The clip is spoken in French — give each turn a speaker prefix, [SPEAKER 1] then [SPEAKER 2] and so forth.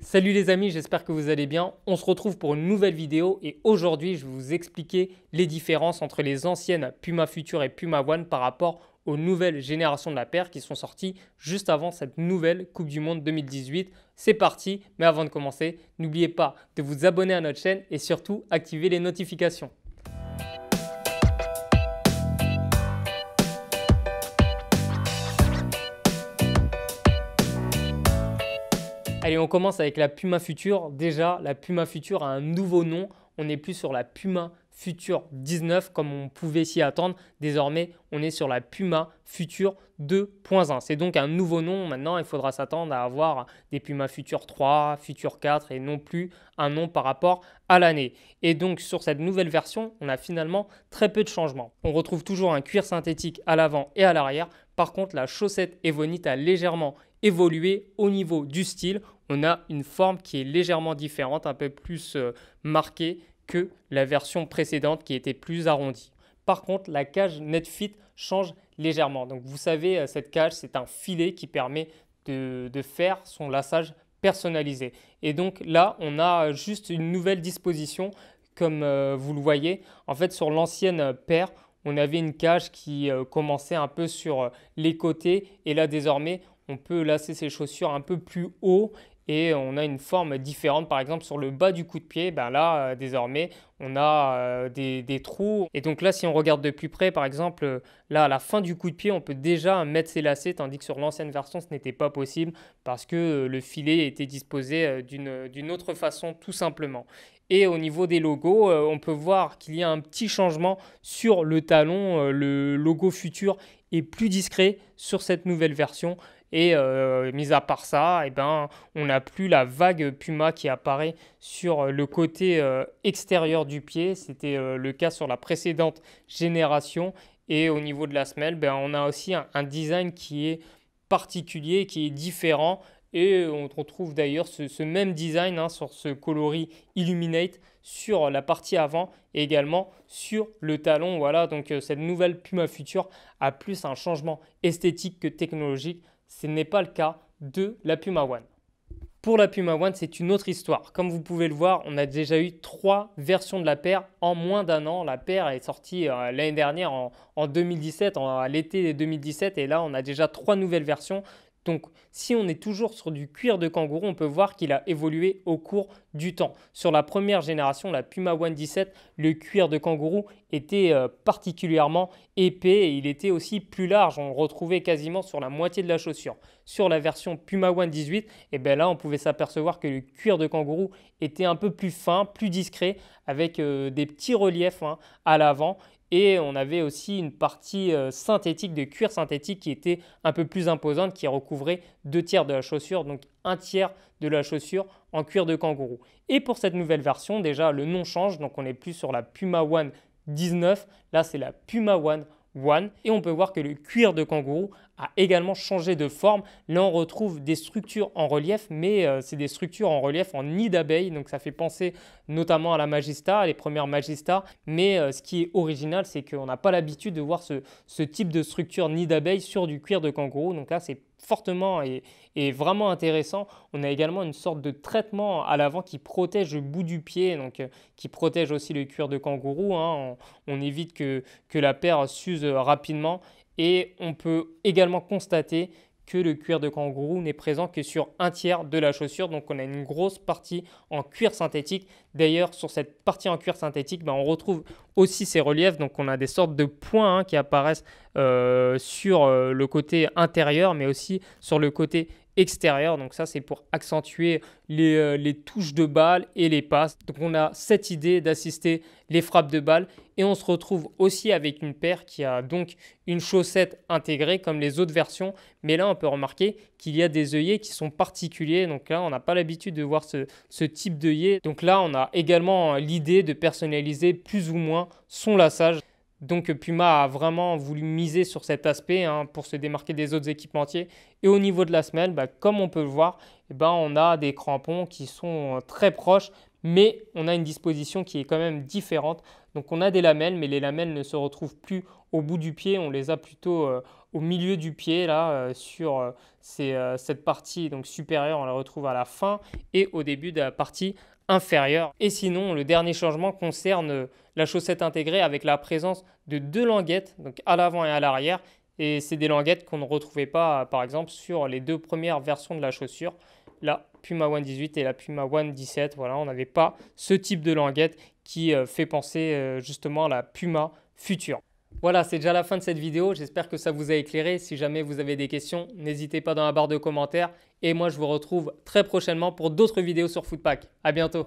[SPEAKER 1] Salut les amis, j'espère que vous allez bien. On se retrouve pour une nouvelle vidéo et aujourd'hui je vais vous expliquer les différences entre les anciennes Puma Future et Puma One par rapport aux nouvelles générations de la paire qui sont sorties juste avant cette nouvelle Coupe du Monde 2018. C'est parti, mais avant de commencer, n'oubliez pas de vous abonner à notre chaîne et surtout activer les notifications. Allez, on commence avec la Puma Future. Déjà, la Puma Future a un nouveau nom. On n'est plus sur la Puma Future 19 comme on pouvait s'y attendre. Désormais, on est sur la Puma Future 2.1. C'est donc un nouveau nom. Maintenant, il faudra s'attendre à avoir des Puma Future 3, Future 4 et non plus un nom par rapport à l'année. Et donc, sur cette nouvelle version, on a finalement très peu de changements. On retrouve toujours un cuir synthétique à l'avant et à l'arrière, par contre, la chaussette Evonite a légèrement évolué au niveau du style. On a une forme qui est légèrement différente, un peu plus euh, marquée que la version précédente qui était plus arrondie. Par contre, la cage NetFit change légèrement. Donc vous savez, euh, cette cage, c'est un filet qui permet de, faire son lassage personnalisé. Et donc là, on a juste une nouvelle disposition, comme euh, vous le voyez. En fait, sur l'ancienne paire, on avait une cage qui euh, commençait un peu sur euh, les côtés et là désormais on peut lasser ses chaussures un peu plus haut et on a une forme différente. Par exemple, sur le bas du coup de pied, ben là, euh, désormais, on a euh, des, trous. Et donc là, si on regarde de plus près, par exemple, là, à la fin du coup de pied, on peut déjà mettre ses lacets, tandis que sur l'ancienne version, ce n'était pas possible parce que euh, le filet était disposé d'une autre façon, tout simplement. Et au niveau des logos, on peut voir qu'il y a un petit changement sur le talon. le logo futur est plus discret sur cette nouvelle version et euh, mis à part ça, eh ben, on n'a plus la vague Puma qui apparaît sur euh, le côté euh, extérieur du pied. C'était le cas sur la précédente génération. Et au niveau de la semelle, ben, on a aussi un, design qui est particulier, qui est différent. Et on retrouve d'ailleurs ce, même design hein, sur ce coloris Illuminate sur la partie avant et également sur le talon. Voilà, donc cette nouvelle Puma Future a plus un changement esthétique que technologique ce n'est pas le cas de la Puma One. Pour la Puma One, c'est une autre histoire. Comme vous pouvez le voir, on a déjà eu trois versions de la paire en moins d'un an. La paire est sortie euh, l'année dernière en, 2017, à l'été 2017, et là on a déjà trois nouvelles versions. Donc si on est toujours sur du cuir de kangourou, on peut voir qu'il a évolué au cours du temps. Sur la première génération, la Puma One 17, le cuir de kangourou était euh, particulièrement épais et il était aussi plus large. On le retrouvait quasiment sur la moitié de la chaussure. Sur la version Puma One 18, et bien là on pouvait s'apercevoir que le cuir de kangourou était un peu plus fin, plus discret, avec euh, des petits reliefs hein, à l'avant et on avait aussi une partie euh, synthétique de cuir synthétique qui était un peu plus imposante, qui recouvrait deux tiers de la chaussure, donc un tiers de la chaussure en cuir de kangourou. Et pour cette nouvelle version, déjà le nom change, donc on n'est plus sur la Puma One 19, là c'est la Puma One One, et on peut voir que le cuir de kangourou a également changé de forme. Là, on retrouve des structures en relief, mais euh, c'est des structures en relief en nid d'abeille. Donc, ça fait penser notamment à la Magista, les premières Magista. Mais euh, ce qui est original, c'est qu'on n'a pas l'habitude de voir ce, type de structure nid d'abeille sur du cuir de kangourou. Donc là, c'est fortement et, vraiment intéressant. On a également une sorte de traitement à l'avant qui protège le bout du pied, donc euh, qui protège aussi le cuir de kangourou. Hein. On, évite que, que la paire s'use rapidement et on peut également constater que le cuir de kangourou n'est présent que sur un tiers de la chaussure. Donc on a une grosse partie en cuir synthétique. D'ailleurs, sur cette partie en cuir synthétique, ben, on retrouve aussi ces reliefs. Donc on a des sortes de points hein, qui apparaissent euh, sur euh, le côté intérieur, mais aussi sur le côté extérieur. Donc ça, c'est pour accentuer les, euh, touches de balle et les passes. Donc on a cette idée d'assister les frappes de balle. Et on se retrouve aussi avec une paire qui a donc une chaussette intégrée comme les autres versions. Mais là, on peut remarquer qu'il y a des œillets qui sont particuliers. Donc là, on n'a pas l'habitude de voir ce, ce type d'œillet. Donc là, on a également euh, l'idée de personnaliser plus ou moins son lassage. Donc euh, Puma a vraiment voulu miser sur cet aspect hein, pour se démarquer des autres équipementiers. Et au niveau de la semelle, bah, comme on peut le voir, eh ben, on a des crampons qui sont euh, très proches, mais on a une disposition qui est quand même différente. Donc on a des lamelles, mais les lamelles ne se retrouvent plus au bout du pied, on les a plutôt euh, au milieu du pied, là, sur cette partie donc, supérieure, on la retrouve à la fin et au début de la partie inférieure. Et sinon, le dernier changement concerne la chaussette intégrée avec la présence de deux languettes, donc à l'avant et à l'arrière. Et c'est des languettes qu'on ne retrouvait pas, par exemple, sur les deux premières versions de la chaussure. La Puma One 18 et la Puma One 17, voilà, on n'avait pas ce type de languette qui euh, fait penser euh, justement à la Puma future. Voilà, c'est déjà la fin de cette vidéo. J'espère que ça vous a éclairé. Si jamais vous avez des questions, n'hésitez pas dans la barre de commentaires. Et moi, je vous retrouve très prochainement pour d'autres vidéos sur Footpack. À bientôt.